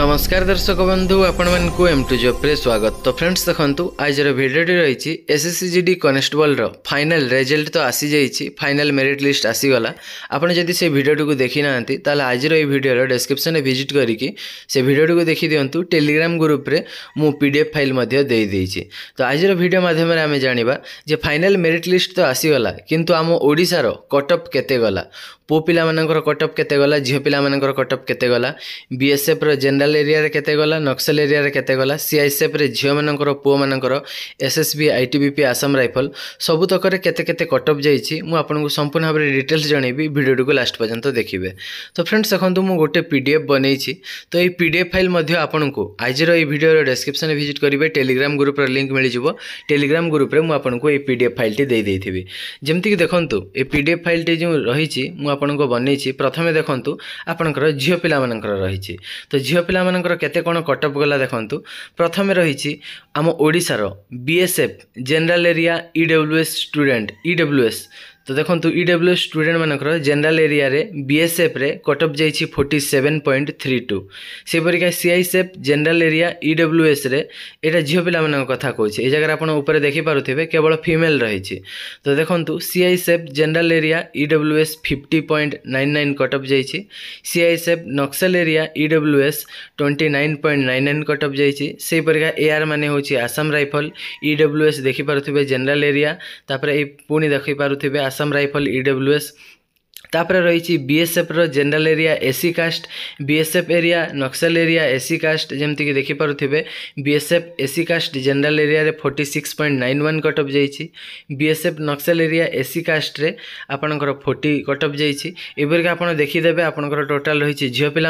নমস্কার দর্শক বন্ধু আপনার এম টু জব্রে স্বাগত তো ফ্রেন্ডস দেখুন আজর ভিডিওটি রয়েছে এসএসসিজিডি কনস্টেবলর ফাইনাল রেজল্ট তো আসি যাই ফাইনাল মেরিট লিস্ট আসিগলা আপনার যদি সেই ভিডিওটি দেখি না তাহলে আজর এই ভিডিওর ডেসক্রিপশনে ভিজিট করি সে ভিডিওটি দেখি দিও টেলিগ্রাম গ্রুপে মু পিডিএফ ফাইল দিয়েছি তো আজর ভিডিও মাধ্যমে আমি জাঁয়া যে ফাইনাল মেরিট লিস্ট তো আসিগলা কিন্তু আম ওড়শার কটঅফ কেতে গলা ପୁଅ ପିଲାମାନଙ୍କର କଟ୍ ଅଫ୍ କେତେ ଗଲା ଝିଅ ପିଲାମାନଙ୍କର କଟ୍ ଅଫ୍ କେତେ ଗଲା ବିଏସ୍ଏଫ୍ର ଜେନେରାଲ୍ ଏରିଆରେ କେତେ ଗଲା ନକ୍ସଲ ଏରିଆରେ କେତେ ଗଲା ସିଆଇଏସ୍ଏଫ୍ରେ ଝିଅମାନଙ୍କର ପୁଅମାନଙ୍କର ଏସ୍ଏସ୍ବି ଆଇଟିବିପି ଆସାମ ରାଇଫଲ୍ ସବୁତକରେ କେତେ କେତେ କଟ୍ ଅଫ୍ ଯାଇଛି ମୁଁ ଆପଣଙ୍କୁ ସମ୍ପୂର୍ଣ୍ଣ ଭାବରେ ଡିଟେଲ୍ସ ଜଣେଇବି ଭିଡ଼ିଓଟିକୁ ଲାଷ୍ଟ ପର୍ଯ୍ୟନ୍ତ ଦେଖିବେ ତ ଫ୍ରେଣ୍ଡସ୍ ଦେଖନ୍ତୁ ମୁଁ ଗୋଟେ ପି ଡି ଏଫ୍ ବନେଇଛି ତ ଏଇ ପି ଡି ଏଫ୍ ଫାଇଲ୍ ମଧ୍ୟ ଆପଣଙ୍କୁ ଆଜିର ଏହି ଭିଡ଼ିଓର ଡେସ୍କ୍ରିପ୍ସନ୍ରେ ଭିଜିଟ୍ କରିବେ ଟେଲିଗ୍ରାମ ଗ୍ରୁପ୍ର ଲିଙ୍କ୍ ମିଳିଯିବ ଟେଲିଗ୍ରାମ ଗ୍ରୁପ୍ରେ ମୁଁ ଆପଣଙ୍କୁ ଏଇ ପି ଡି ଏଫ୍ ଫାଇଲ୍ଟି ଦେଇଦେଇଥିବି ଯେମିତିକି ଦେଖନ୍ତୁ ଏ ପି ଡି ଏଫ୍ ଫାଇଲ୍ଟି ଯେଉଁ ରହିଛି ମୁଁ ଆପଣଙ୍କୁ ବନେଇଛି ପ୍ରଥମେ ଦେଖନ୍ତୁ ଆପଣଙ୍କର ଝିଅ ପିଲାମାନଙ୍କର ରହିଛି ତ ଝିଅ ପିଲାମାନଙ୍କର କେତେ କ'ଣ କଟଅପ୍ ଗଲା ଦେଖନ୍ତୁ ପ୍ରଥମେ ରହିଛି ଆମ ଓଡ଼ିଶାର BSF general area E W S student E W S তো দেখন্তু ଇଡବ୍ଲ୍ୟୁ ଷ୍ଟୁଡେଣ୍ଟ ମାନଙ୍କର ଜେନେରାଲ ଏରିଆରେ ବିଏସ୍ଏଫ୍ରେ କଟଅଫ୍ ଯାଇଛି forty seven point three two ସେପରିକା ସିଆଇସେଫ୍ ଜେନେରାଲ ଏରିଆ ଇଡବ୍ଲ୍ୟୁଏସ୍ରେ ଏଇଟା ଝିଅ ପିଲାମାନଙ୍କ କଥା କହୁଛି ଏ ଜାଗାରେ ଆପଣ ଉପରେ ଦେଖିପାରୁଥିବେ କେବଳ ଫିମେଲ୍ ରହିଛି ତ ଦେଖନ୍ତୁ CISF general area EWS fifty point nine nine cutoff ଯାଇଛି CISF Naxal area EWS twenty nine point nine nine cutoff ଯାଇଛି ସେହିପରିକା ଏଆର୍ ମାନେ ହେଉଛି ଆସାମ ରାଇଫଲ୍ ଇଡବ୍ଲ୍ୟୁଏସ୍ ଦେଖିପାରୁଥିବେ ଜେନେରାଲ ଏରିଆ ତାପରେ ଏଇ ପୁଣି ଦେଖିପାରୁଥିବେ আসাম রাইফল ইডব্লুএস e তাপরে রয়েছে বিএসএফর general area SC caste BSF area Naxal area SC caste যেমিকি দেখিপারে বিএসএফ এসি কাস্ট জেনারেল এরিয়ার forty six point nine one cutoff যাইছি বিএসএফ নক্সাল এরিয়া এসি কাস্টরে আপনার ফোর্টি কটঅফ যাইছি এপরিকা আপনার দেখিদেবে আপনার টোটাল রয়েছে ঝিও পিলা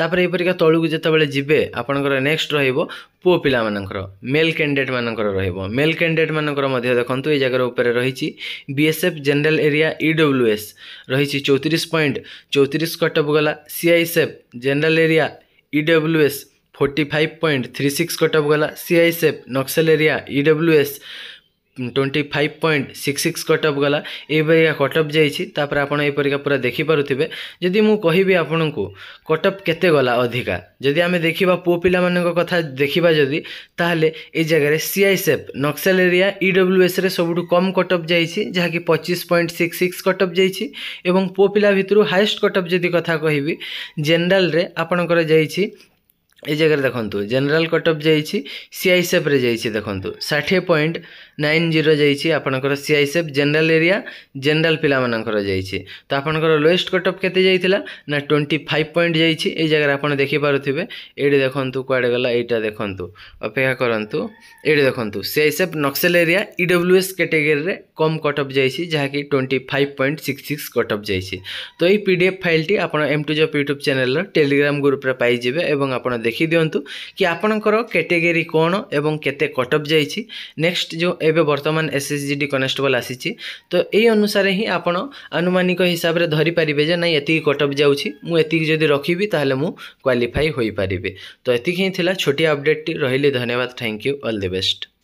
তাপরে এপরিকা তলকু যেতবে যাবে আপনার নেক্সট রহব ପୁଅ ପିଲାମାନଙ୍କର ମେଲ୍ କ୍ୟାଣ୍ଡିଡେଟ୍ ମାନଙ୍କର ରହିବ ମେଲ୍ କ୍ୟାଣ୍ଡିଡେଟ୍ ମାନଙ୍କର ମଧ୍ୟ ଦେଖନ୍ତୁ ଏଇ ଜାଗାର ଉପରେ ରହିଛି ବିଏସ୍ଏଫ୍ ଜେନେରାଲ ଏରିଆ ଇଡବ୍ଲ୍ୟୁଏସ୍ ରହିଛି ଚଉତିରିଶ ପଏଣ୍ଟ ଚଉତିରିଶ କଟଅଫ୍ ଗଲା CISF general area EWS forty five point three six cutoff ଗଲା CISF Naxal area EWS twenty five point six six cut off ଗଲା ଏହିପରିକା କଟ୍ ଅଫ୍ ଯାଇଛି ତାପରେ ଆପଣ ଏହିପରିକା ପୁରା ଦେଖିପାରୁଥିବେ ଯଦି ମୁଁ କହିବି ଆପଣଙ୍କୁ କଟ୍ ଅଫ୍ କେତେ ଗଲା ଅଧିକା ଯଦି ଆମେ ଦେଖିବା ପୁଅ ପିଲାମାନଙ୍କ କଥା ଦେଖିବା ଯଦି ତାହେଲେ ଏ ଜାଗାରେ CISF Naxal area E ଡବ୍ଲ୍ୟୁଏସ୍ରେ ସବୁଠୁ କମ୍ କଟ୍ ଅଫ୍ ଯାଇଛି ଯାହାକି ପଚିଶ point six six cut off ଯାଇଛି ଏବଂ ପୁଅ ପିଲା ଭିତରୁ ହାଏଷ୍ଟ କଟ୍ ଅଫ୍ ଯଦି କଥା କହିବି ଜେନେରାଲରେ ଆପଣଙ୍କର ଯାଇଛି ଏ ଜାଗାରେ ଦେଖନ୍ତୁ ଜେନେରାଲ କଟ୍ ଅଫ୍ ଯାଇଛି ସି ଆଇ ସେଫ୍ରେ ଯାଇଛି ଦେଖନ୍ତୁ ଷାଠିଏ ପଏଣ୍ଟ নাইন জিরো যাইছি আপনার সিআইএসএফ জেনারেল এরিয়া জেনারেল পিলামানকর যাইছি তো আপনার লোয়েস্ট কট অফ কেতে যাই না টোয়েন্টি ফাইভ পয়েন্ট যাইছি এই জায়গায় আপনার দেখিপারুবে এইটি দেখন্তু কুয়াড়ে গলা এইটা দেখন্তু অপেক্ষা করন্তু এইটি দেখন্তু সিআইএসএফ নক্সেল এরিয়া ইডব্লুএস ক্যাটেগরিরে কম কট অফ যাইছি যাকি twenty five point six six cut off যাইছি তো এই পিডিএফ ফাইলটি আপনার এম টু জব ইউট্ୟୁବ୍ ଚ୍ୟାନେଲ୍ର ଟେଲିଗ୍ରାମ୍ ଗ୍ରୁପ୍ରେ ପାଇଯିବେ ଏବଂ ଆପଣ ଦେଖିଦିଅନ୍ତୁ କି ଆପଣଙ୍କର କ୍ୟାଟେଗୋରୀ କ'ଣ ଏବଂ କେତେ କଟଅଫ୍ ଯାଇଛି ନେକ୍ସଟ ଯେଉଁ ଏବେ ବର୍ତ୍ତମାନ S S G D constable ଆସିଛି ତ ଏଇ ଅନୁସାରେ ହିଁ ଆପଣ ଆନୁମାନିକ ହିସାବରେ ଧରିପାରିବେ ଯେ ନାଇଁ ଏତିକି କଟଅଫ୍ ଯାଉଛି ମୁଁ ଏତିକି ଯଦି ରଖିବି ତାହେଲେ ମୁଁ କ୍ୱାଲିଫାଇ ହୋଇପାରିବି ତ ଏତିକି ହିଁ ଥିଲା ଛୋଟିଆ ଅପଡ଼େଟ୍ଟି ରହିଲି ଧନ୍ୟବାଦ thank you all the best